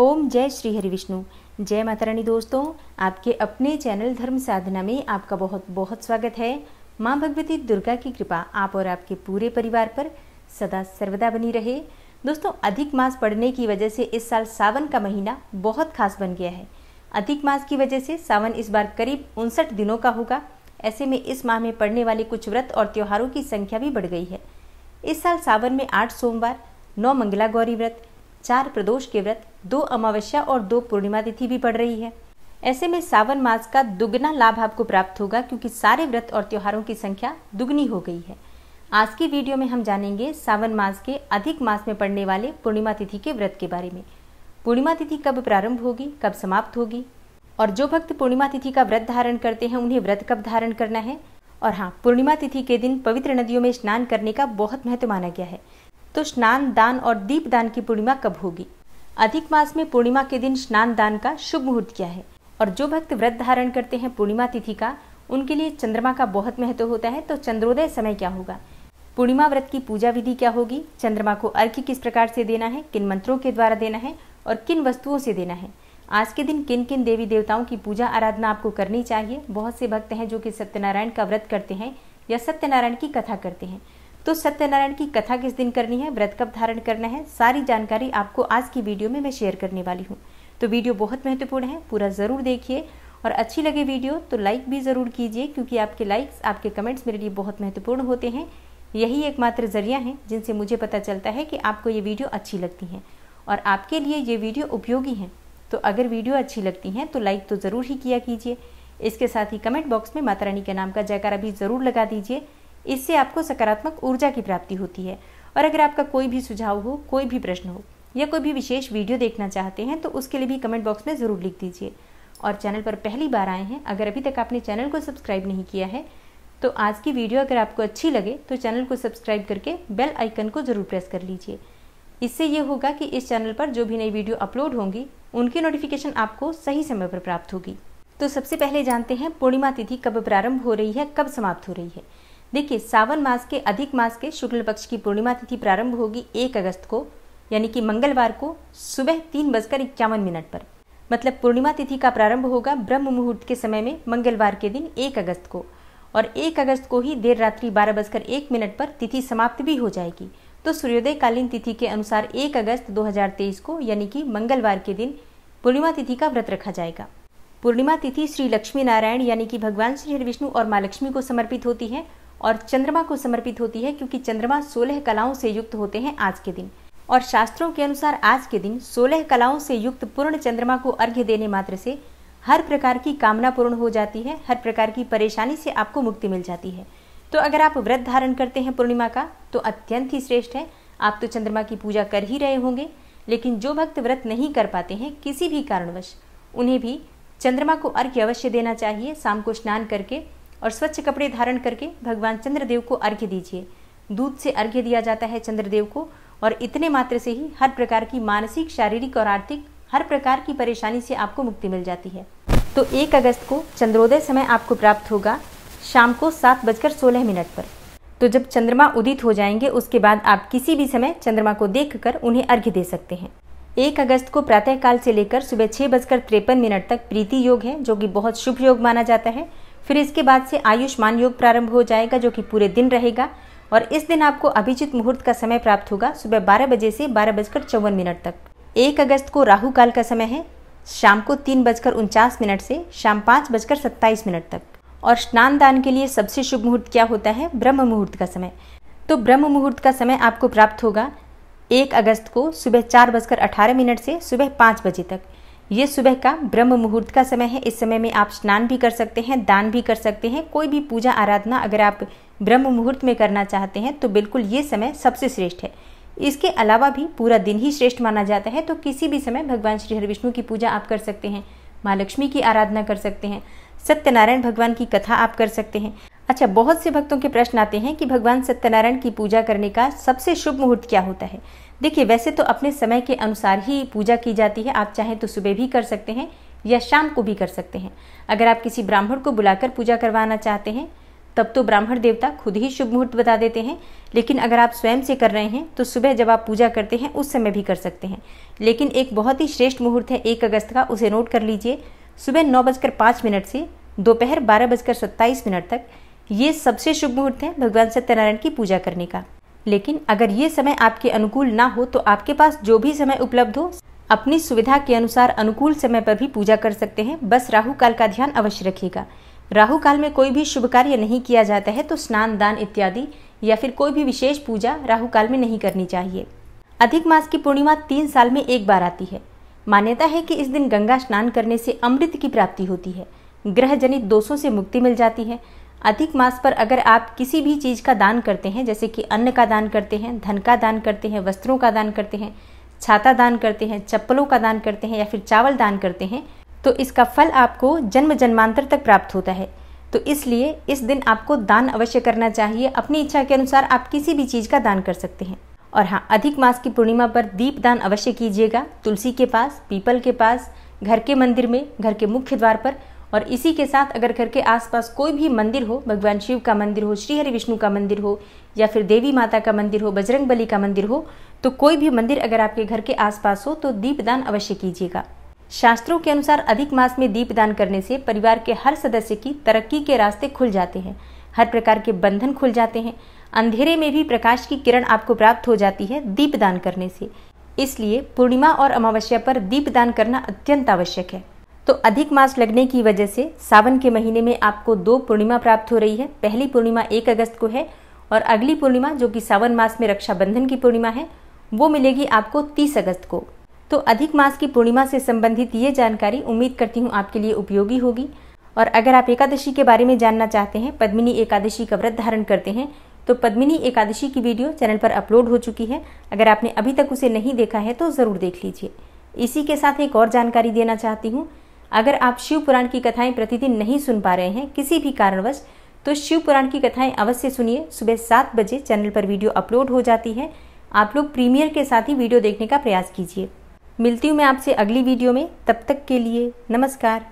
ओम जय श्री हरि विष्णु जय माता रानी दोस्तों आपके अपने चैनल धर्म साधना में आपका बहुत बहुत स्वागत है माँ भगवती दुर्गा की कृपा आप और आपके पूरे परिवार पर सदा सर्वदा बनी रहे दोस्तों अधिक मास पड़ने की वजह से इस साल सावन का महीना बहुत खास बन गया है अधिक मास की वजह से सावन इस बार करीब उनसठ दिनों का होगा ऐसे में इस माह में पड़ने वाले कुछ व्रत और त्योहारों की संख्या भी बढ़ गई है इस साल सावन में आठ सोमवार नौ मंगला गौरी व्रत चार प्रदोष के व्रत दो अमावस्या और दो पूर्णिमा तिथि भी पड़ रही है ऐसे में सावन मास का दुगना लाभ आपको प्राप्त होगा क्योंकि सारे व्रत और त्योहारों की संख्या दुगनी हो गई है आज की वीडियो में हम जानेंगे सावन मास के अधिक मास में पड़ने वाले पूर्णिमा तिथि के व्रत के बारे में पूर्णिमा तिथि कब प्रारंभ होगी कब समाप्त होगी और जो भक्त पूर्णिमा तिथि का व्रत धारण करते हैं उन्हें व्रत कब धारण करना है और हाँ पूर्णिमा तिथि के दिन पवित्र नदियों में स्नान करने का बहुत महत्व माना गया है तो स्नान दान और दीप दान की पूर्णिमा कब होगी अधिक मास में पूर्णिमा के दिन स्नान दान का शुभ मुहूर्त क्या है और जो भक्त व्रत धारण करते हैं पूर्णिमा तिथि का उनके लिए चंद्रमा का बहुत महत्व होता है तो चंद्रोदय समय क्या होगा पूर्णिमा व्रत की पूजा विधि क्या होगी चंद्रमा को अर्घ्य किस प्रकार से देना है किन मंत्रों के द्वारा देना है और किन वस्तुओं से देना है आज के दिन किन किन देवी देवताओं की पूजा आराधना आपको करनी चाहिए बहुत से भक्त हैं जो कि सत्यनारायण का व्रत करते हैं या सत्यनारायण की कथा करते हैं तो सत्यनारायण की कथा किस दिन करनी है व्रत कब धारण करना है सारी जानकारी आपको आज की वीडियो में मैं शेयर करने वाली हूँ तो वीडियो बहुत महत्वपूर्ण है पूरा ज़रूर देखिए और अच्छी लगे वीडियो तो लाइक भी ज़रूर कीजिए क्योंकि आपके लाइक्स आपके कमेंट्स मेरे लिए बहुत महत्वपूर्ण होते हैं यही एकमात्र ज़रिया है जिनसे मुझे पता चलता है कि आपको ये वीडियो अच्छी लगती हैं और आपके लिए ये वीडियो उपयोगी हैं तो अगर वीडियो अच्छी लगती हैं तो लाइक तो ज़रूर ही किया कीजिए इसके साथ ही कमेंट बॉक्स में माता रानी के नाम का जयकारा भी ज़रूर लगा दीजिए इससे आपको सकारात्मक ऊर्जा की प्राप्ति होती है और अगर आपका कोई भी सुझाव हो कोई भी प्रश्न हो या कोई भी विशेष वीडियो देखना चाहते हैं तो उसके लिए भी कमेंट बॉक्स में ज़रूर लिख दीजिए और चैनल पर पहली बार आए हैं अगर अभी तक आपने चैनल को सब्सक्राइब नहीं किया है तो आज की वीडियो अगर आपको अच्छी लगे तो चैनल को सब्सक्राइब करके बेल आइकन को ज़रूर प्रेस कर लीजिए इससे ये होगा कि इस चैनल पर जो भी नई वीडियो अपलोड होंगी उनकी नोटिफिकेशन आपको सही समय पर प्राप्त होगी तो सबसे पहले जानते हैं पूर्णिमा तिथि कब प्रारंभ हो रही है कब समाप्त हो रही है देखिए सावन मास के अधिक मास के शुक्ल पक्ष की पूर्णिमा तिथि प्रारंभ होगी एक अगस्त को यानी कि मंगलवार को सुबह तीन बजकर इक्यावन मिनट पर मतलब पूर्णिमा तिथि का प्रारंभ होगा ब्रह्म मुहूर्त के समय में मंगलवार के दिन एक अगस्त को और एक अगस्त को ही देर रात्रि बारह बजकर एक मिनट पर तिथि समाप्त भी हो जाएगी तो सूर्योदयकालीन तिथि के अनुसार एक अगस्त 2023 को यानी कि मंगलवार के दिन पूर्णिमा तिथि का व्रत रखा जाएगा पूर्णिमा तिथि श्री लक्ष्मी नारायण यानी कि भगवान श्री हरि विष्णु और माँ लक्ष्मी को समर्पित होती है और चंद्रमा को समर्पित होती है क्योंकि चंद्रमा सोलह कलाओं से युक्त होते हैं आज के दिन और शास्त्रों के अनुसार आज के दिन सोलह कलाओं से युक्त पूर्ण चंद्रमा को अर्घ्य देने मात्र से हर प्रकार की कामना पूर्ण हो जाती है हर प्रकार की परेशानी से आपको मुक्ति मिल जाती है तो अगर आप व्रत धारण करते हैं पूर्णिमा का तो अत्यंत ही श्रेष्ठ है आप तो चंद्रमा की पूजा कर ही रहे होंगे लेकिन जो भक्त व्रत नहीं कर पाते हैं किसी भी कारणवश उन्हें भी चंद्रमा को अर्घ्य अवश्य देना चाहिए शाम को स्नान करके और स्वच्छ कपड़े धारण करके भगवान चंद्रदेव को अर्घ्य दीजिए दूध से अर्घ्य दिया जाता है चंद्रदेव को और इतने मात्र से ही हर प्रकार की मानसिक शारीरिक और आर्थिक हर प्रकार की परेशानी से आपको मुक्ति मिल जाती है तो एक अगस्त को चंद्रोदय समय आपको प्राप्त होगा शाम को सात बजकर सोलह मिनट पर तो जब चंद्रमा उदित हो जाएंगे उसके बाद आप किसी भी समय चंद्रमा को कर उन्हें अर्घ्य दे सकते हैं एक अगस्त को प्रातःकाल से लेकर सुबह छह बजकर तिरपन मिनट तक प्रीति योग है जो कि बहुत शुभ योग माना जाता है फिर इसके बाद से आयुष्मान योग प्रारंभ हो जाएगा जो कि पूरे दिन रहेगा और इस दिन आपको अभिजित मुहूर्त का समय प्राप्त होगा सुबह बारह बजे से बारह बजकर चौवन मिनट तक एक अगस्त को राहु काल का समय है शाम को तीन बजकर उनचास मिनट से शाम पाँच बजकर सत्ताईस मिनट तक और स्नान दान के लिए सबसे शुभ मुहूर्त क्या होता है ब्रह्म मुहूर्त का समय तो ब्रह्म मुहूर्त का समय आपको प्राप्त होगा एक अगस्त को सुबह चार बजकर अठारह मिनट से सुबह पाँच बजे तक ये सुबह का ब्रह्म मुहूर्त का समय है इस समय में आप स्नान भी कर सकते हैं दान भी कर सकते हैं कोई भी पूजा आराधना अगर आप ब्रह्म मुहूर्त में करना चाहते हैं तो बिल्कुल ये समय सबसे श्रेष्ठ है इसके अलावा भी पूरा दिन ही श्रेष्ठ माना जाता है तो किसी भी समय भगवान श्री हरि विष्णु की पूजा आप कर सकते हैं माँ लक्ष्मी की आराधना कर सकते हैं सत्यनारायण भगवान की कथा आप कर सकते हैं अच्छा बहुत से भक्तों के प्रश्न आते हैं कि भगवान सत्यनारायण की पूजा करने का सबसे शुभ मुहूर्त क्या होता है देखिए वैसे तो अपने समय के अनुसार ही पूजा की जाती है आप चाहें तो सुबह भी कर सकते हैं या शाम को भी कर सकते हैं अगर आप किसी ब्राह्मण को बुलाकर पूजा करवाना चाहते हैं तब तो ब्राह्मण देवता खुद ही शुभ मुहूर्त बता देते हैं लेकिन अगर आप स्वयं से कर रहे हैं तो सुबह जब आप पूजा करते हैं उस समय भी कर सकते हैं लेकिन एक बहुत ही श्रेष्ठ मुहूर्त है एक अगस्त का उसे नोट कर लीजिए सुबह नौ बजकर पाँच मिनट से दोपहर बारह बजकर सत्ताईस मिनट तक ये सबसे शुभ मुहूर्त है भगवान सत्यनारायण की पूजा करने का लेकिन अगर ये समय आपके अनुकूल ना हो तो आपके पास जो भी समय उपलब्ध हो अपनी सुविधा के अनुसार अनुकूल समय पर भी पूजा कर सकते हैं बस राहु काल का ध्यान अवश्य रखिएगा राहु काल में कोई भी शुभ कार्य नहीं किया जाता है तो स्नान दान इत्यादि या फिर कोई भी विशेष पूजा राहु काल में नहीं करनी चाहिए अधिक मास की पूर्णिमा तीन साल में एक बार आती है मान्यता है कि इस दिन गंगा स्नान करने से अमृत की प्राप्ति होती है ग्रह जनित दोषों से मुक्ति मिल जाती है अधिक मास पर अगर आप किसी भी चीज़ का दान करते हैं जैसे कि अन्न का दान करते हैं धन का दान करते हैं वस्त्रों का दान करते हैं छाता दान करते हैं चप्पलों का दान करते हैं या फिर चावल दान करते हैं तो इसका फल आपको जन्म जन्मांतर तक प्राप्त होता है तो इसलिए इस दिन आपको दान अवश्य करना चाहिए अपनी इच्छा के अनुसार आप किसी भी चीज़ का दान कर सकते हैं और हाँ अधिक मास की पूर्णिमा पर दीप दान अवश्य कीजिएगा तुलसी के पास पीपल के पास घर के मंदिर में घर के मुख्य द्वार पर और इसी के साथ अगर घर के आसपास कोई भी मंदिर हो भगवान शिव का मंदिर हो श्री हरि विष्णु का मंदिर हो या फिर देवी माता का मंदिर हो बजरंग बली का मंदिर हो तो कोई भी मंदिर अगर आपके घर के आसपास हो तो दीपदान अवश्य कीजिएगा शास्त्रों के अनुसार अधिक मास में दीपदान करने से परिवार के हर सदस्य की तरक्की के रास्ते खुल जाते हैं हर प्रकार के बंधन खुल जाते हैं अंधेरे में भी प्रकाश की किरण आपको प्राप्त हो जाती है दीपदान करने से इसलिए पूर्णिमा और अमावस्या पर दीपदान करना अत्यंत आवश्यक है तो अधिक मास लगने की वजह से सावन के महीने में आपको दो पूर्णिमा प्राप्त हो रही है पहली पूर्णिमा एक अगस्त को है और अगली पूर्णिमा जो कि सावन मास में रक्षाबंधन की पूर्णिमा है वो मिलेगी आपको तीस अगस्त को तो अधिक मास की पूर्णिमा से संबंधित ये जानकारी उम्मीद करती हूँ आपके लिए उपयोगी होगी और अगर आप एकादशी के बारे में जानना चाहते हैं पद्मिनी एकादशी का व्रत धारण करते हैं तो पद्मिनी एकादशी की वीडियो चैनल पर अपलोड हो चुकी है अगर आपने अभी तक उसे नहीं देखा है तो ज़रूर देख लीजिए इसी के साथ एक और जानकारी देना चाहती हूँ अगर आप शिव पुराण की कथाएं प्रतिदिन नहीं सुन पा रहे हैं किसी भी कारणवश तो शिव पुराण की कथाएं अवश्य सुनिए सुबह सात बजे चैनल पर वीडियो अपलोड हो जाती है आप लोग प्रीमियर के साथ ही वीडियो देखने का प्रयास कीजिए मिलती हूँ मैं आपसे अगली वीडियो में तब तक के लिए नमस्कार